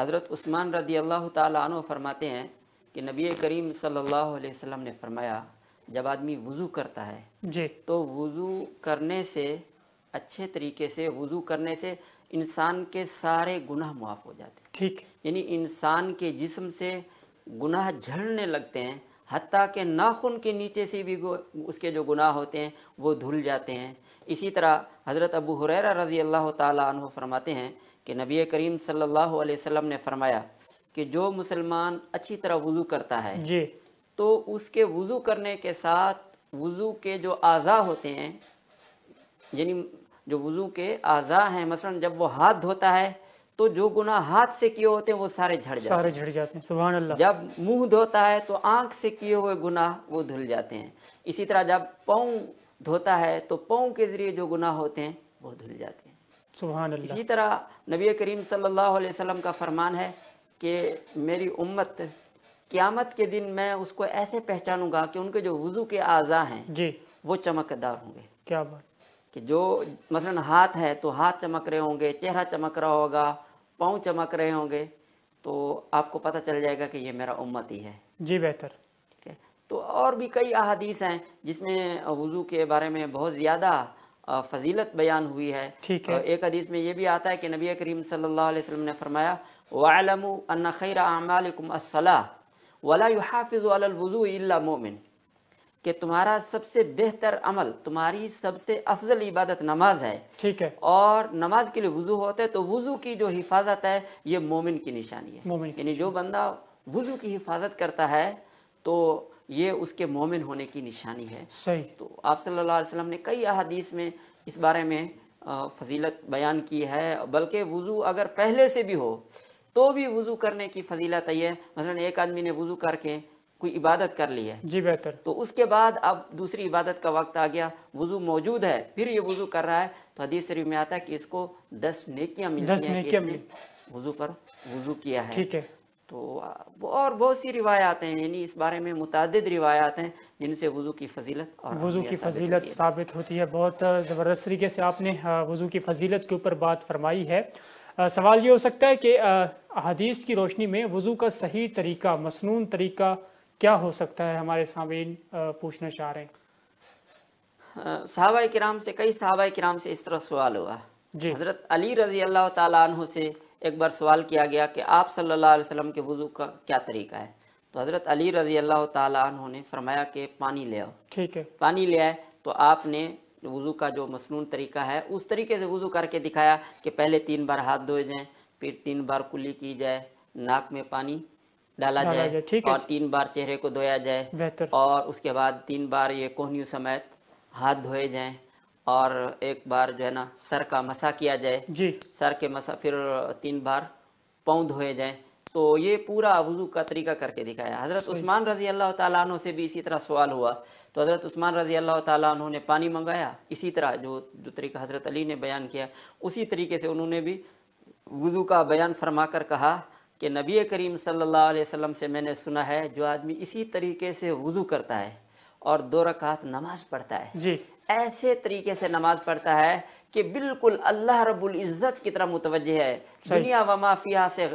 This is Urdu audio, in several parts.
حضرت عثمان رضی اللہ تعالیٰ عنہ فرماتے ہیں کہ نبی کریم صلی اللہ علیہ وسلم نے فرمایا جب آدمی وضو کرتا ہے جی تو وضو کرنے سے اچھے طریقے سے وضو کرنے سے انسان کے سارے گناہ معاف ہو جاتے ہیں ٹھیک یعنی انسان کے جسم سے گناہ جھڑنے لگتے ہیں حتیٰ کہ ناخن کے نیچے سے بھی اس کے جو گناہ ہوتے ہیں وہ دھل جاتے ہیں اسی طرح حضرت ابو حریرہ رضی اللہ تعالیٰ عنہ فرماتے ہیں کہ نبی کریم صلی اللہ علیہ وسلم نے فرمایا کہ جو مسلمان اچھی طرح وضو کرتا ہے جی۔ تو اس کے وضو کرنے کے ساتھ وضو کے جو اعضاء ہوتے ہیں یعنی جو وضو کے آزا ہیں مثلا جب وہ ہاتھ دھوتا ہے تو جو گناہ ہاتھ سے کیے ہوتے ہیں وہ سارے جھڑ جاتے ہیں سبحان اللہ جب منہ دھوتا ہے تو آنکھ سے کیے ہوئے گناہ وہ دھل جاتے ہیں اسی طرح جب پاؤں دھوتا ہے تو پاؤں کے ذریعے جو گناہ ہوتے ہیں وہ دھل جاتے ہیں سبحان اللہ اسی طرح نبی کریم صلی اللہ علیہ وسلم کا فرمان ہے کہ میری امت قیامت کے دن میں اس کو ایسے پہچانوں گا کہ ان کے جو وضو کے اعضاء ہیں جی وہ چمکدار ہوں گے کیا بات کہ جو مثلا ہاتھ ہے تو ہاتھ چمک رہے ہوں گے چہرہ چمک رہا ہوگا پاؤں چمک رہے ہوں گے تو آپ کو پتہ چل جائے گا کہ یہ میرا امت ہی ہے جی بہتر ٹھیک ہے تو اور بھی کئی احادیث ہیں جس میں وضو کے بارے میں بہت زیادہ فضیلت بیان ہوئی ہے ایک حدیث میں یہ بھی آتا ہے کہ نبی کریم صلی اللہ علیہ وسلم نے فرمایا وَعَلَمُوا أَنَّ خَيْرَ أَعْمَالِكُمْ الصَّلَاةِ وَلَا يُحَافِظُ عَلَى الْوُضُوءِ إِلَّا مُؤْمِن کہ تمہارا سب سے بہتر عمل تمہاری سب سے افضل عبادت نماز ہے اور نماز کے لیے وضو ہوتا ہے تو وضو کی جو حفاظت ہے یہ مومن کی نشانی ہے یعنی جو بندہ وضو کی حفاظت کرتا ہے تو یہ اس کے مومن ہونے کی نشانی ہے تو آپ صلی اللہ علیہ وسلم نے کئی احادیث میں اس بارے میں فضیلت بیان کی ہے بلکہ وضو اگر پہلے سے بھی ہو تو بھی وضو کرنے کی فضیلت ہے مثلا ایک آدمی نے وضو کر کے کوئی عبادت کر لی ہے جی، تو اس کے بعد اب دوسری عبادت کا وقت آ گیا وضو موجود ہے پھر یہ وضو کر رہا ہے تو حدیث شریف میں آتا ہے کہ اس کو دس نیکیاں ملتی نے وضو پر وضو کیا ہے تو اور بہت سی روایات ہیں یعنی اس بارے میں متعدد روایات ہیں جن سے وضو کی فضیلت وضو کی فضیلت ثابت ہوتی ہے بہت زبردست طریقے سے آپ نے وضو کی فضیلت کے اوپر بات فرمائی ہے سوال یہ ہو سکتا ہے کہ حدیث کی روشنی میں وضو کا صحیح طریقہ مسنون طریقہ کیا ہو سکتا ہے ہمارے سامعین پوچھنا چاہ رہے ہیں صحابہ کرام سے کئی صحابہ کرام سے اس طرح سوال ہوا جی حضرت علی رضی اللہ تعالیٰ عنہ سے ایک بار سوال کیا گیا کہ آپ صلی اللہ علیہ وسلم کے وضو کا کیا طریقہ ہے تو حضرت علی رضی اللہ تعالیٰ عنہ نے فرمایا کہ پانی آؤ ٹھیک ہے پانی لے آئے تو آپ نے وضو کا جو مسنون طریقہ ہے اس طریقے سے وضو کر کے دکھایا کہ پہلے تین بار ہاتھ دھوئے جائیں پھر تین بار کلی کی جائے ناک میں پانی ڈالا جائے اور تین بار چہرے کو دھویا جائے اور اس کے بعد تین بار یہ کوہنیوں سمیت ہاتھ دھوئے جائیں اور ایک بار جو ہے نا سر کا مسا کیا جائے جی سر کے مسا پھر تین بار پاؤں دھوئے جائیں تو یہ پورا وضو کا طریقہ کر کے دکھایا حضرت عثمان رضی اللہ تعالیٰ عنہ سے بھی اسی طرح سوال ہوا تو حضرت عثمان رضی اللہ تعالیٰ عنہ نے پانی منگایا اسی طرح جو جو طریقہ حضرت علی نے بیان کیا اسی طریقے سے انہوں نے بھی وضو کا بیان فرما کر کہا کہ نبی کریم صلی اللہ علیہ وسلم سے میں نے سنا ہے جو آدمی اسی طریقے سے وضو کرتا ہے اور دو رکعت نماز پڑھتا ہے جی ایسے طریقے سے نماز پڑھتا ہے کہ بالکل اللہ رب العزت کی طرح متوجہ ہے دنیا و مافیہ سے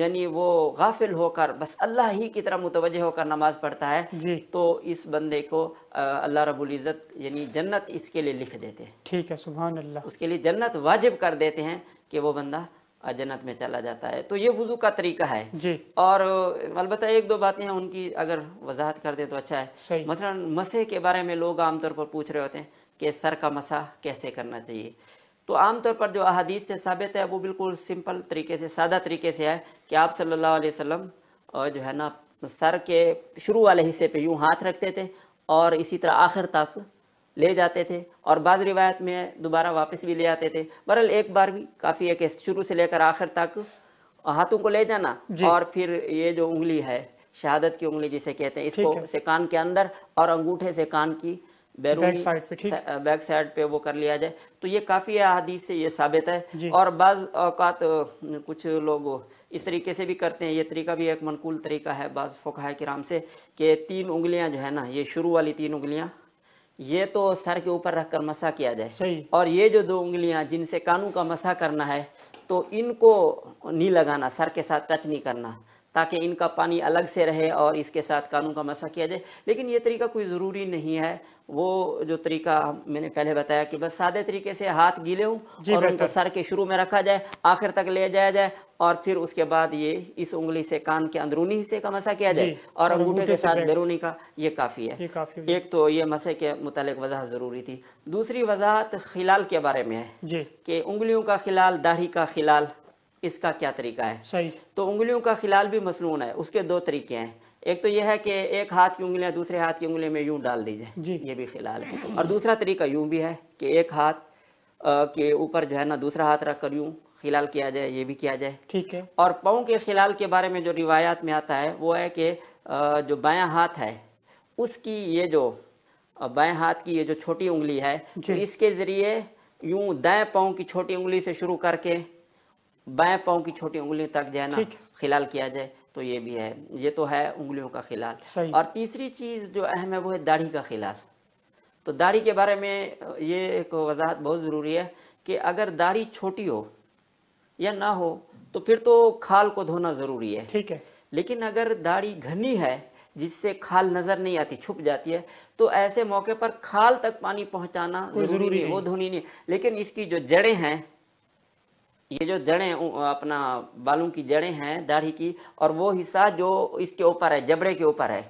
یعنی وہ غافل ہو کر بس اللہ ہی کی طرح متوجہ ہو کر نماز پڑھتا ہے جی۔ تو اس بندے کو اللہ رب العزت یعنی جنت اس کے لیے لکھ دیتے ہیں ٹھیک ہے سبحان اللہ اس کے لیے جنت واجب کر دیتے ہیں کہ وہ بندہ جنت میں چلا جاتا ہے تو یہ وضو کا طریقہ ہے جی۔ اور البتہ ایک دو باتیں ان کی اگر وضاحت کر دیں تو اچھا ہے مثلا مسے کے بارے میں لوگ عام طور پر پوچھ رہے ہوتے ہیں کہ سر کا مسا کیسے کرنا چاہیے تو عام طور پر جو احادیث سے ثابت ہے وہ بالکل سمپل طریقے سے سادہ طریقے سے ہے کہ آپ صلی اللہ علیہ وسلم اور جو ہے نا سر کے شروع والے حصے پہ یوں ہاتھ رکھتے تھے اور اسی طرح آخر تک لے جاتے تھے اور بعض روایت میں دوبارہ واپس بھی لے جاتے تھے برحال ایک بار بھی کافی ہے کہ شروع سے لے کر آخر تک ہاتھوں کو لے جانا جی۔ اور پھر یہ جو انگلی ہے شہادت کی انگلی جسے کہتے ہیں اس کو کان کے اندر اور انگوٹھے سے کان کی بیرونی بیک سائڈ پہ وہ کر لیا جائے تو یہ کافی احادیث سے یہ ثابت ہے جی۔ اور بعض اوقات کچھ لوگ اس طریقے سے بھی کرتے ہیں یہ طریقہ بھی ایک منقول طریقہ ہے بعض فقہ کرام سے کہ تین انگلیاں جو ہے نا یہ شروع والی تین انگلیاں یہ تو سر کے اوپر رکھ کر مسا کیا جائے اور یہ جو دو انگلیاں جن سے کانوں کا مسا کرنا ہے تو ان کو نہیں لگانا سر کے ساتھ ٹچ نہیں کرنا تاکہ ان کا پانی الگ سے رہے اور اس کے ساتھ کانوں کا مسا کیا جائے لیکن یہ طریقہ کوئی ضروری نہیں ہے وہ جو طریقہ میں نے پہلے بتایا کہ بس سادے طریقے سے ہاتھ گیلے ہوں جی، اور ان کو سر کے شروع میں رکھا جائے آخر تک لے جایا جائے اور پھر اس کے بعد یہ اس انگلی سے کان کے اندرونی حصے کا مسا کیا جائے جی، اور انگوٹے کے ساتھ بیرونی کا یہ جی، کافی ہے ایک تو یہ مسئلہ کے متعلق وضاحت ضروری تھی دوسری وضاحت خلال کے بارے میں ہے کہ انگلیوں کا خلال داڑھی کا خلال اس کا کیا طریقہ ہے تو انگلیوں کا خلال بھی مصنون ہے اس کے دو طریقے ہیں ایک تو یہ ہے کہ ایک ہاتھ کی انگلیاں دوسرے ہاتھ کی انگلی میں یوں ڈال دی جائے جی۔ یہ بھی خلال ہے اور دوسرا طریقہ یوں بھی ہے کہ ایک ہاتھ کے اوپر جو ہے نا دوسرا ہاتھ رکھ کر یوں خلال کیا جائے یہ بھی کیا جائے ٹھیک ہے اور پاؤں کے خلال کے بارے میں جو روایات میں آتا ہے وہ ہے کہ جو بائیں ہاتھ ہے اس کی یہ جو بائیں ہاتھ کی یہ جو چھوٹی انگلی ہے جی۔ اس کے ذریعے یوں دائیں پاؤں کی چھوٹی انگلی سے شروع کر کے بائیں پاؤں کی چھوٹی انگلیوں تک جو ہے نا خلال کیا جائے تو یہ بھی ہے یہ تو ہے انگلیوں کا خلال اور تیسری چیز جو اہم ہے وہ ہے داڑھی کا خلال تو داڑھی کے بارے میں یہ ایک وضاحت بہت ضروری ہے کہ اگر داڑھی چھوٹی ہو یا نہ ہو تو پھر تو کھال کو دھونا ضروری ہے ٹھیک ہے لیکن اگر داڑھی گھنی ہے جس سے کھال نظر نہیں آتی چھپ جاتی ہے تو ایسے موقع پر کھال تک پانی پہنچانا ضروری نہیں وہ دھونی نہیں لیکن اس کی جو جڑیں ہیں یہ جو جڑیں اپنا بالوں کی جڑیں ہیں داڑھی کی اور وہ حصہ جو اس کے اوپر ہے جبڑے کے اوپر ہے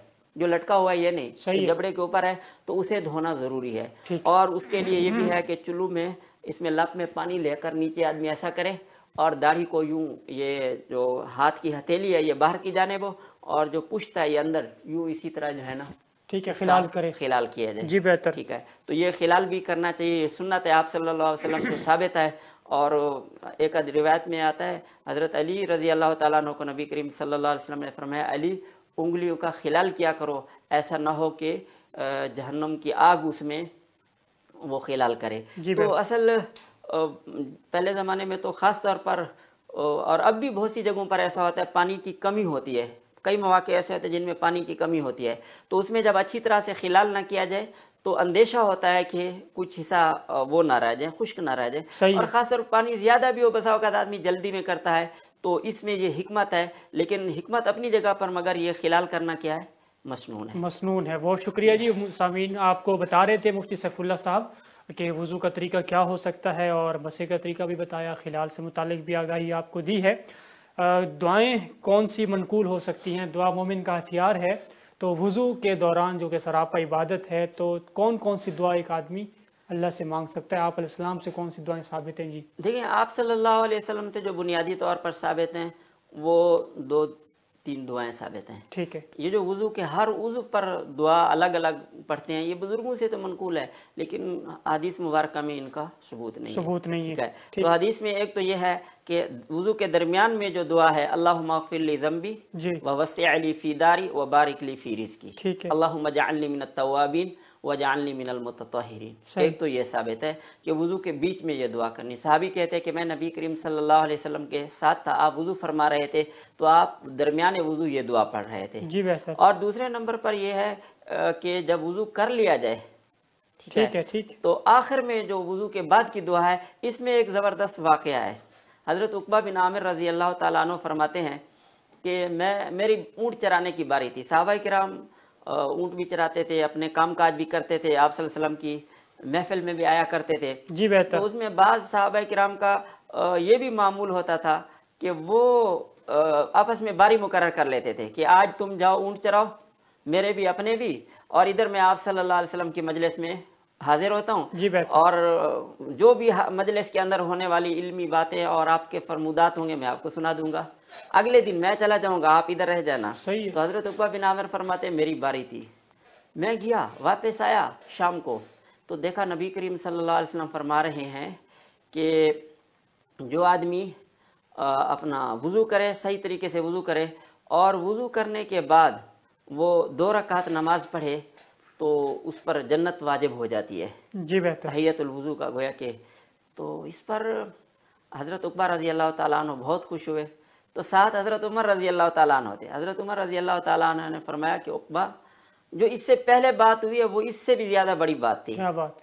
جو لٹکا ہوا ہے یہ نہیں جبڑے کے اوپر ہے تو اسے دھونا ضروری ہے اور اس کے لیے یہ بھی ہے کہ چلو میں اس میں لپ میں پانی لے کر نیچے آدمی ایسا کرے اور داڑھی کو یوں یہ جو ہاتھ کی ہتھیلی ہے یہ باہر کی جانے وہ اور جو پشت ہے یہ اندر یوں اسی طرح جو ہے نا ٹھیک ہے خلال کیا جائے جی بہتر ٹھیک ہے تو یہ خلال بھی کرنا چاہیے یہ سنت ہے آپ صلی اللہ علیہ وسلم سے ثابت ہے اور ایک روایت میں آتا ہے حضرت علی رضی اللہ تعالیٰ عنہ کو نبی کریم صلی اللہ علیہ وسلم نے فرمایا علی انگلیوں کا خلال کیا کرو ایسا نہ ہو کہ جہنم کی آگ اس میں وہ خلال کرے جی، تو اصل پہلے زمانے میں تو خاص طور پر اور اب بھی بہت سی جگہوں پر ایسا ہوتا ہے پانی کی کمی ہوتی ہے کئی مواقع ایسے ہوتے ہیں جن میں پانی کی کمی ہوتی ہے تو اس میں جب اچھی طرح سے خلال نہ کیا جائے تو اندیشہ ہوتا ہے کہ کچھ حصہ وہ نہ رہ جائیں خشک نہ رہ جائیں اور خاص طور پانی زیادہ بھی ہو بسا اوقات آدمی جلدی میں کرتا ہے تو اس میں یہ حکمت ہے لیکن حکمت اپنی جگہ پر مگر یہ خلال کرنا کیا ہے مسنون ہے مسنون ہے بہت شکریہ جی سامین آپ کو بتا رہے تھے مفتی سیف اللہ صاحب کہ وضو کا طریقہ کیا ہو سکتا ہے اور مسے کا طریقہ بھی بتایا خلال سے متعلق بھی آگاہی آپ کو دی ہے دعائیں کون سی منقول ہو سکتی ہیں دعا مومن کا ہتھیار ہے تو وضو کے دوران جو کہ سراپا عبادت ہے تو کون کون سی دعا ایک آدمی اللہ سے مانگ سکتا ہے آپ علیہ السلام سے کون سی دعائیں ثابت ہیں جی دیکھیں آپ صلی اللہ علیہ وسلم سے جو بنیادی طور پر ثابت ہیں وہ دو تین دعائیں ثابت ہیں ٹھیک ہے یہ جو وضو کے ہر وضو پر دعا الگ الگ پڑھتے ہیں یہ بزرگوں سے تو منقول ہے لیکن حدیث مبارکہ میں ان کا ثبوت نہیں ثبوت نہیں ہے تو حدیث میں ایک تو یہ ہے کہ وضو کے درمیان میں جو دعا ہے اللہ فلی ذمبی جی۔ لی فی داری و رزقی اللہم کی اللہ التوابین وجعلنی من المتطہرین ایک تو یہ ثابت ہے کہ وضو کے بیچ میں یہ دعا کرنی صحابی کہتے ہیں کہ میں نبی کریم صلی اللہ علیہ وسلم کے ساتھ تھا آپ وضو فرما رہے تھے تو آپ درمیان وضو یہ دعا پڑھ رہے تھے جی، اور دوسرے نمبر پر یہ ہے کہ جب وضو کر لیا جائے ٹھیک ہے تو آخر میں جو وضو کے بعد کی دعا ہے اس میں ایک زبردست واقعہ ہے حضرت عقبہ بن عامر رضی اللہ تعالیٰ عنہ فرماتے ہیں کہ میں میری اونٹ چرانے کی باری تھی صحابہ کرام اونٹ بھی چراتے تھے اپنے کام کاج بھی کرتے تھے آپ صلی اللہ علیہ وسلم کی محفل میں بھی آیا کرتے تھے جی بہتر تو اس میں بعض صحابہ کرام کا یہ بھی معمول ہوتا تھا کہ وہ آپس میں باری مقرر کر لیتے تھے کہ آج تم جاؤ اونٹ چراؤ میرے بھی اپنے بھی اور ادھر میں آپ صلی اللہ علیہ وسلم کی مجلس میں حاضر ہوتا ہوں جی اور جو بھی مجلس کے اندر ہونے والی علمی باتیں اور آپ کے فرمودات ہوں گے میں آپ کو سنا دوں گا اگلے دن میں چلا جاؤں گا آپ ادھر رہ جانا صحیح حضرت بن عامر فرماتے میری باری تھی میں گیا واپس آیا شام کو تو دیکھا نبی کریم صلی اللہ علیہ وسلم فرما رہے ہیں کہ جو آدمی اپنا وضو کرے صحیح طریقے سے وضو کرے اور وضو کرنے کے بعد وہ دو رکعت نماز پڑھے تو اس پر جنت واجب ہو جاتی ہے جی بہتر تحیت الوضو کا گویا کہ تو اس پر حضرت اکبر رضی اللہ تعالیٰ عنہ بہت خوش ہوئے تو ساتھ حضرت عمر رضی اللہ تعالیٰ عنہ ہوتے حضرت عمر رضی اللہ تعالیٰ عنہ نے فرمایا کہ اقبا جو اس سے پہلے بات ہوئی ہے وہ اس سے بھی زیادہ بڑی بات تھی بات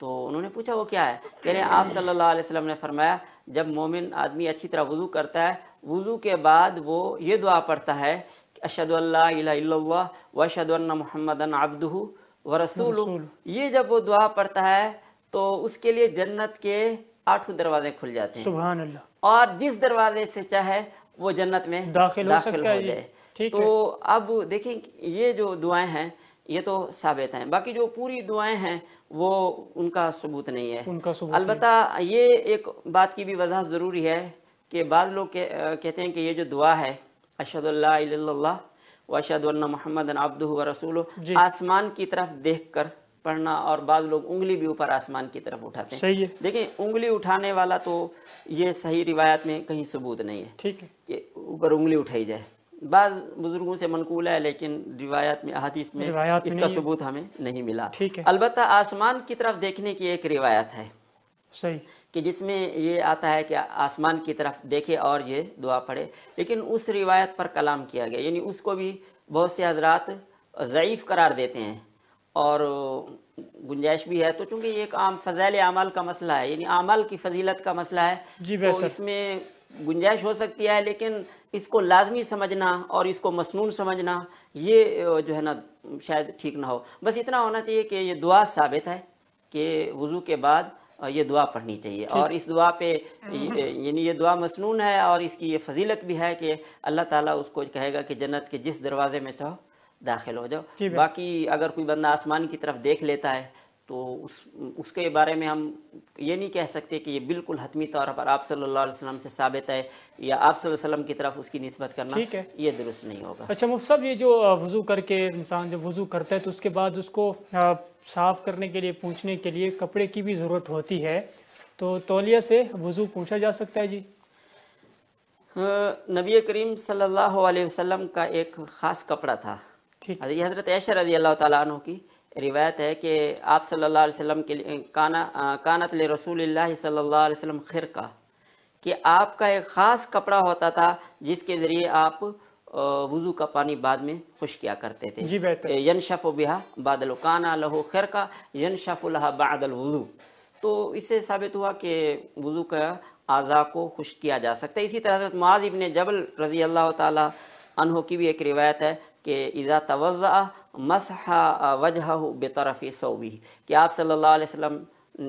تو انہوں نے پوچھا وہ کیا ہے رہے یعنی ہیں آپ صلی اللہ علیہ وسلم نے فرمایا جب مومن آدمی اچھی طرح وضو کرتا ہے وضو کے بعد وہ یہ دعا پڑھتا ہے اشد اللہ اللہ وشد اللہ محمد ان و رسول یہ جب وہ دعا پڑھتا ہے تو اس کے لیے جنت کے آٹھوں دروازے کھل جاتے اللہ اور جس دروازے سے چاہے وہ جنت میں داخل ہو جی۔ جائے تو اب دیکھیں یہ جو دعائیں ہیں یہ تو ثابت ہیں باقی جو پوری دعائیں ہیں وہ ان کا ثبوت نہیں ہے البتہ یہ ایک بات کی بھی وضاحت ضروری ہے کہ بعض لوگ کہتے ہیں کہ یہ جو دعا ہے اشد اللہ اللہ و اشد اللہ محمد عبدہ و رسول آسمان کی طرف دیکھ کر پڑھنا اور بعض لوگ انگلی بھی اوپر آسمان کی طرف اٹھاتے ہیں دیکھیں انگلی اٹھانے والا تو یہ صحیح روایت میں کہیں ثبوت نہیں ہے کہ اوپر انگلی اٹھائی جائے بعض بزرگوں سے منقول ہے لیکن روایت میں احادیث میں اس کا ثبوت ہمیں نہیں ملا البتہ آسمان کی طرف دیکھنے کی ایک روایت ہے صحیح کہ جس میں یہ آتا ہے کہ آسمان کی طرف دیکھے اور یہ دعا پڑھے لیکن اس روایت پر کلام کیا گیا یعنی اس کو بھی بہت سے حضرات ضعیف قرار دیتے ہیں اور گنجائش بھی ہے تو چونکہ یہ ایک عام فضائل اعمال کا مسئلہ ہے یعنی اعمال کی فضیلت کا مسئلہ ہے جی، تو اس میں گنجائش ہو سکتی ہے لیکن اس کو لازمی سمجھنا اور اس کو مسنون سمجھنا یہ جو ہے نا شاید ٹھیک نہ ہو بس اتنا ہونا چاہیے کہ یہ دعا ثابت ہے کہ وضو کے بعد یہ دعا پڑھنی چاہیے اور اس دعا پہ ہاں۔ یعنی یہ دعا مسنون ہے اور اس کی یہ فضیلت بھی ہے کہ اللہ تعالیٰ اس کو کہے گا کہ جنت کے جس دروازے میں چاہو داخل ہو جاؤ جی، باقی اگر کوئی بندہ آسمان کی طرف دیکھ لیتا ہے تو اس اس کے بارے میں ہم یہ نہیں کہہ سکتے کہ یہ بالکل حتمی طور پر آپ صلی اللہ علیہ وسلم سے ثابت ہے یا آپ صلی اللہ علیہ وسلم کی طرف اس کی نسبت کرنا یہ درست نہیں ہوگا اچھا یہ جو وضو کر کے انسان جب وضو کرتا ہے تو اس کے بعد اس کو صاف کرنے کے لیے پوچھنے کے لیے کپڑے کی بھی ضرورت ہوتی ہے تو تولیہ سے وضو پوچھا جا سکتا ہے جی نبی کریم صلی اللہ علیہ وسلم کا ایک خاص کپڑا تھا یہ حضرت عیشہ رضی اللہ تعالیٰ عنہ کی روایت ہے کہ آپ صلی اللہ علیہ وسلم کے لیے کانا کانت رسول اللہ صلی اللہ علیہ وسلم خرقہ کہ آپ کا ایک خاص کپڑا ہوتا تھا جس کے ذریعے آپ وضو کا پانی بعد میں خوش کیا کرتے تھے جی و بہا بادل کانا لہو خیر کا ینشف لہا بعد الوضو تو اس سے ثابت ہوا کہ وضو کا اعضاء کو خوش کیا جا سکتا ہے اسی طرح حضرت معاذ ابن جبل رضی اللہ تعالی عنہ کی بھی ایک روایت ہے کہ اذا توضع مسح وجہہ بطرف طرف صوبی کہ آپ صلی اللہ علیہ وسلم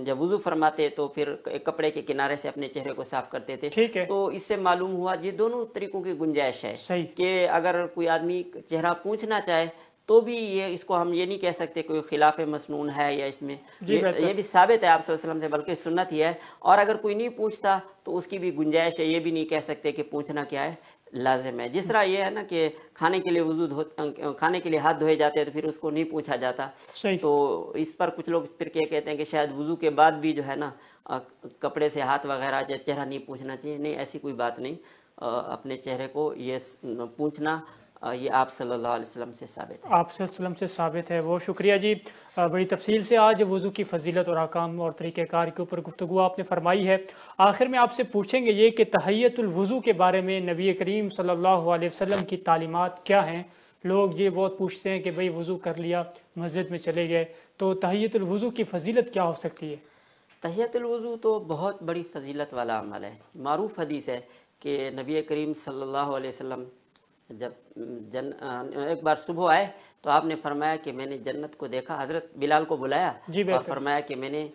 جب وضو فرماتے تو پھر کپڑے کے کنارے سے اپنے چہرے کو صاف کرتے تھے تو اس سے معلوم ہوا یہ دونوں طریقوں کی گنجائش ہے کہ اگر کوئی آدمی چہرہ پوچھنا چاہے تو بھی یہ اس کو ہم یہ نہیں کہہ سکتے کوئی خلاف مسنون ہے یا اس میں جی، یہ بھی ثابت ہے آپ صلی اللہ علیہ وسلم سے بلکہ سنت ہی ہے اور اگر کوئی نہیں پوچھتا تو اس کی بھی گنجائش ہے یہ بھی نہیں کہہ سکتے کہ پوچھنا کیا ہے لازم ہے جس طرح یہ ہے نا کہ کھانے کے لیے وضو کھانے کے لیے ہاتھ دھوئے جاتے تو پھر اس کو نہیں پوچھا جاتا تو اس پر کچھ لوگ پھر کیا کہتے ہیں کہ شاید وضو کے بعد بھی جو ہے نا کپڑے سے ہاتھ وغیرہ چہرہ نہیں پوچھنا چاہیے نہیں ایسی کوئی بات نہیں اپنے چہرے کو یہ پوچھنا یہ آپ صلی اللہ علیہ وسلم سے ثابت ہے آپ صلی اللہ علیہ وسلم سے ثابت ہے بہت شکریہ جی بڑی تفصیل سے آج وضو کی فضیلت اور حکام اور طریقہ کار کے اوپر گفتگو آپ نے فرمائی ہے آخر میں آپ سے پوچھیں گے یہ کہ تحیت الوضو کے بارے میں نبی کریم صلی اللہ علیہ وسلم کی تعلیمات کیا ہیں لوگ یہ بہت پوچھتے ہیں کہ بھئی وضو کر لیا مسجد میں چلے گئے تو تحیت الوضو کی فضیلت کیا ہو سکتی ہے تحیت الوضو تو بہت بڑی فضیلت والا عمل ہے معروف حدیث ہے کہ نبی کریم صلی اللہ علیہ وسلم جب جن ایک بار صبح آئے تو آپ نے فرمایا کہ میں نے جنت کو دیکھا حضرت بلال کو بلایا جی، اور فرمایا کہ میں نے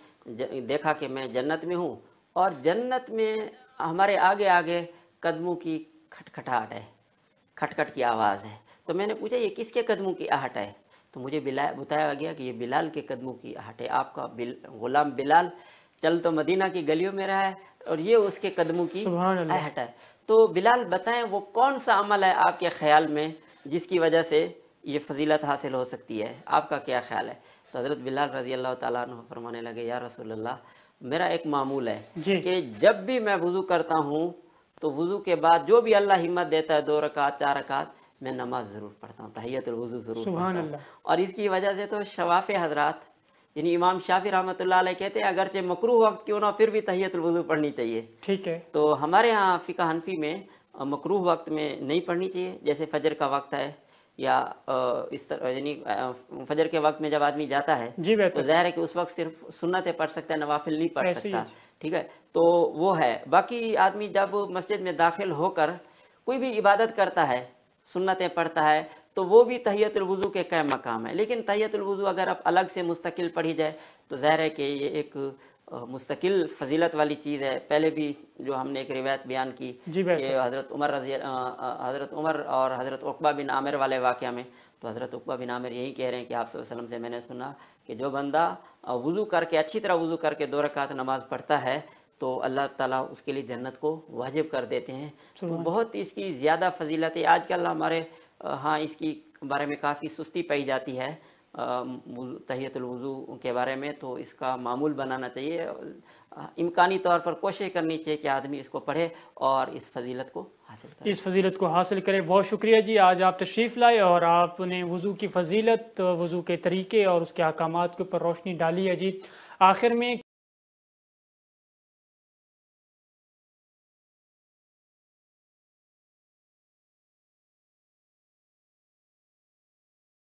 دیکھا کہ میں جنت میں ہوں اور جنت میں ہمارے آگے آگے قدموں کی کھٹکھٹاہٹ ہے کھٹکھٹ کی آواز ہے تو میں نے پوچھا یہ کس کے قدموں کی آہٹ ہے تو مجھے بلا بتایا گیا کہ یہ بلال کے قدموں کی آہٹ ہے آپ کا غلام بلال چل تو مدینہ کی گلیوں میں رہا ہے اور یہ اس کے قدموں کی ہے تو بلال بتائیں وہ کون سا عمل ہے آپ کے خیال میں جس کی وجہ سے یہ فضیلت حاصل ہو سکتی ہے آپ کا کیا خیال ہے تو حضرت بلال رضی اللہ تعالیٰ عنہ فرمانے لگے یا رسول اللہ میرا ایک معمول ہے جی۔ کہ جب بھی میں وضو کرتا ہوں تو وضو کے بعد جو بھی اللہ ہمت دیتا ہے دو رکعت چار رکعت میں نماز ضرور پڑھتا ہوں تحیت الوضو ضرور پڑھتا ہوں اور اس کی وجہ سے تو شواف حضرات یعنی امام شافی رحمۃ اللہ علیہ کہتے ہیں اگرچہ مکرو وقت کیوں نہ پھر بھی تحیت الوضو پڑھنی چاہیے ٹھیک ہے تو ہمارے ہاں فقہ حنفی میں مکرو وقت میں نہیں پڑھنی چاہیے جیسے فجر کا وقت ہے یا اس طرح یعنی فجر کے وقت میں جب آدمی جاتا ہے جی، تو ظاہر ہے کہ اس وقت صرف سنتیں پڑھ سکتا ہے نوافل نہیں پڑھ سکتا ٹھیک ہے تو وہ ہے باقی آدمی جب مسجد میں داخل ہو کر کوئی بھی عبادت کرتا ہے سنتیں پڑھتا ہے تو وہ بھی تحیت الوضو کے قیم مقام ہے لیکن تحیت الوضو اگر آپ الگ سے مستقل پڑھی جائے تو ظاہر ہے کہ یہ ایک مستقل فضیلت والی چیز ہے پہلے بھی جو ہم نے ایک روایت بیان کی جی، کہ حضرت عمر حضرت عمر اور حضرت اقبا بن عامر والے واقعہ میں تو حضرت اقبا بن عامر یہی کہہ رہے ہیں کہ آپ صلی اللہ علیہ وسلم سے میں نے سنا کہ جو بندہ وضو کر کے اچھی طرح وضو کر کے دو رکعت نماز پڑھتا ہے تو اللہ تعالیٰ اس کے لیے جنت کو واجب کر دیتے ہیں بہت اس کی زیادہ فضیلت ہے آج کل ہمارے ہاں اس کی بارے میں کافی سستی پائی جاتی ہے تحیت الوضو کے بارے میں تو اس کا معمول بنانا چاہیے امکانی طور پر کوشش کرنی چاہیے کہ آدمی اس کو پڑھے اور اس فضیلت کو حاصل کرے اس فضیلت کو حاصل کرے بہت شکریہ جی آج آپ تشریف لائے اور آپ نے وضو کی فضیلت وضو کے طریقے اور اس کے احکامات کے اوپر روشنی ڈالی ہے جی آخر میں